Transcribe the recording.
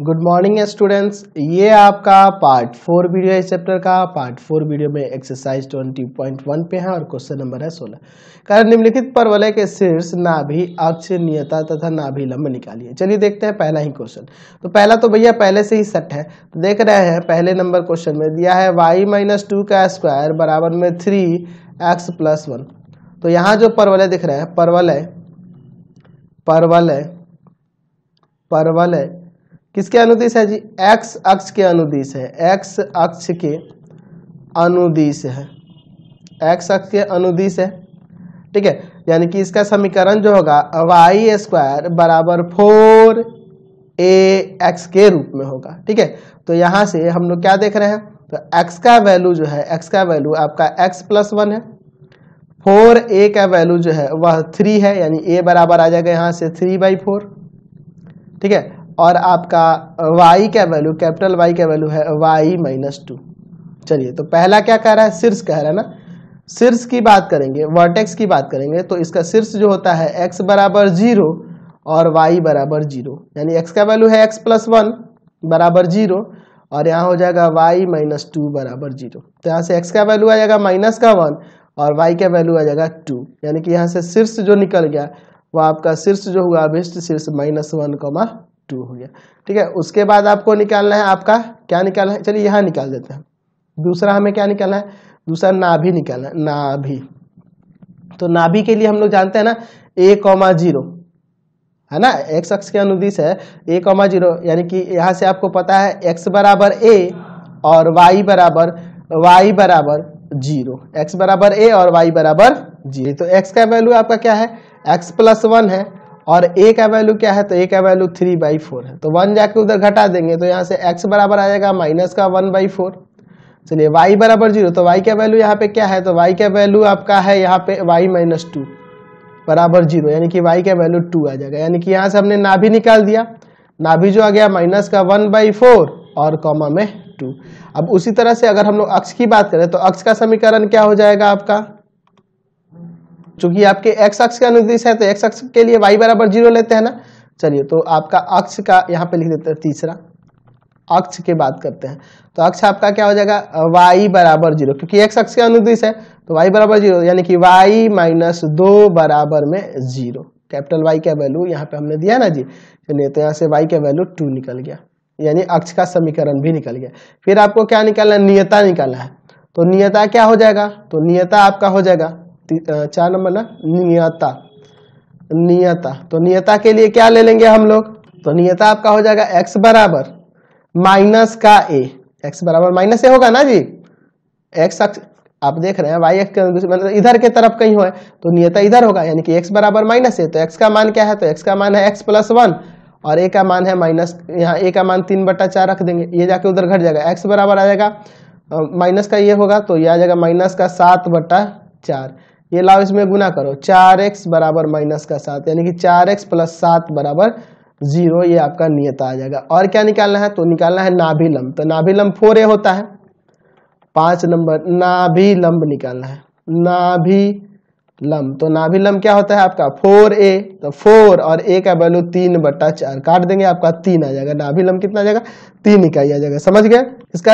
good morning students ये आपका part four video है इस चैप्टर का पार्ट फोर वीडियो में एक्सरसाइज ट्वेंटी पॉइंट वन पे है और क्वेश्चन नंबर है सोलह कारण निम्नलिखित परवलय के शीर्ष नाभि अक्ष नियता तथा नाभि लंब निकालिए चलिए देखते हैं पहला ही क्वेश्चन तो पहला तो भैया पहले से ही सेट है तो देख रहे हैं पहले नंबर क्वेश्चन में दिया है वाई माइनस टू का स्क्वायर बराबर में थ्री एक्स प्लस वन तो यहाँ जो परवलय दिख रहे हैं परवलय परवलय परवलय किसके अनुदिश है जी एक्स अक्ष के अनुदिश है एक्स अक्ष के अनुदिश है एक्स अक्ष के अनुदिश है ठीक है यानी कि इसका समीकरण जो होगा वाई स्क्वायर बराबर फोर ए एक्स के रूप में होगा ठीक है तो यहाँ से हम लोग क्या देख रहे हैं तो एक्स का वैल्यू जो है एक्स का वैल्यू आपका एक्स प्लस वन है फोर ए का वैल्यू जो है वह थ्री है यानी ए बराबर आ जाएगा यहाँ से थ्री बाई फोर ठीक है और आपका वाई का वैल्यू कैपिटल वाई का वैल्यू है वाई माइनस टू चलिए तो पहला क्या कह रहा है शीर्ष कह रहा है ना शीर्ष की बात करेंगे वर्टेक्स की बात करेंगे तो इसका शीर्ष जो होता है एक्स बराबर जीरो और वाई बराबर जीरो यानी एक्स का वैल्यू है एक्स प्लस वन बराबर जीरो और यहाँ हो जाएगा वाई माइनस टू बराबर जीरो तो यहाँ से एक्स का वैल्यू आ जाएगा माइनस का वन और वाई का वैल्यू आ जाएगा टू यानी कि यहाँ से शीर्ष जो निकल गया वह आपका शीर्ष जो हुआ बेस्ट शीर्ष माइनस वन कॉमा टू हो गया ठीक है उसके बाद आपको निकालना है आपका क्या निकालना है चलिए यहाँ निकाल देते हैं दूसरा हमें क्या निकालना है दूसरा नाभि निकालना है नाभि तो नाभि के लिए हम लोग जानते हैं ना ए कॉमा जीरो है ना एक्स अक्ष के अनुदिश है ए कॉमा जीरो यानी कि यहाँ से आपको पता है एक्स बराबर ए और वाई बराबर वाई बराबर जीरो एक्स बराबर ए और वाई बराबर जीरो तो एक्स का वैल्यू आपका क्या है एक्स प्लस वन है और ए का वैल्यू क्या है तो ए का वैल्यू थ्री बाई फोर है तो वन जाके उधर घटा देंगे तो यहाँ से एक्स बराबर आ जाएगा माइनस का वन बाई फोर चलिए वाई बराबर जीरो तो वाई का वैल्यू यहाँ पे क्या है तो वाई का वैल्यू आपका है यहाँ पे वाई माइनस टू बराबर जीरो यानी कि वाई का वैल्यू टू आ जाएगा यानी कि यहाँ से हमने नाभी निकाल दिया नाभी जो आ गया माइनस का वन बाई फोर और कॉमा में टू अब उसी तरह से अगर हम लोग अक्ष की बात करें तो अक्ष का समीकरण क्या हो जाएगा आपका चूंकि आपके एक्स अक्ष का अनुदेश है तो एक्स अक्ष के लिए वाई बराबर जीरो लेते हैं ना चलिए तो आपका अक्ष का यहाँ पे लिख देते हैं तीसरा अक्ष की बात करते हैं तो अक्ष आपका क्या हो जाएगा वाई बराबर जीरो क्योंकि एक्स अक्ष का अनुदेश है तो वाई बराबर जीरो यानी कि वाई माइनस दो बराबर में जीरो कैपिटल वाई का वैल्यू यहाँ पे हमने दिया ना जी चलिए तो यहाँ से वाई का वैल्यू टू निकल गया यानी अक्ष का समीकरण भी निकल गया फिर आपको क्या निकालना है नियता निकालना है तो नियता क्या हो जाएगा तो नियता आपका हो जाएगा चार नंबर ना नियता नियता तो नियता के लिए क्या ले लेंगे हम लोग तो नियता आपका हो जाएगा x बराबर माइनस का a x बराबर माइनस ए होगा ना जी x अक्ष आप देख रहे हैं वाई एक्स मतलब इधर के तरफ कहीं हो तो नियता इधर होगा यानी कि x बराबर माइनस ए तो x का मान क्या है तो x का मान है x प्लस वन और a का मान है माइनस यहाँ a का मान तीन बट्टा चार रख देंगे ये जाके उधर घट जाएगा x बराबर आ जाएगा माइनस का ये होगा तो ये आ जाएगा माइनस का सात बट्टा चार ये लाओ इसमें गुना करो चार एक्स बराबर माइनस का सात यानी कि चार एक्स प्लस सात बराबर जीरो ये आपका नियत आ जाएगा और क्या निकालना है तो निकालना है नाभिलम्ब तो नाभिलम्ब फोर ए होता है पांच नंबर नाभिलम्ब निकालना है नाभि लम्ब तो नाभि लम्ब क्या होता है आपका फोर ए तो फोर और ए का वैल्यू तीन बट्टा चार काट देंगे आपका तीन आ जाएगा नाभि लम्ब कितना आ जाएगा तीन इकाई आ जाएगा समझ गए इसका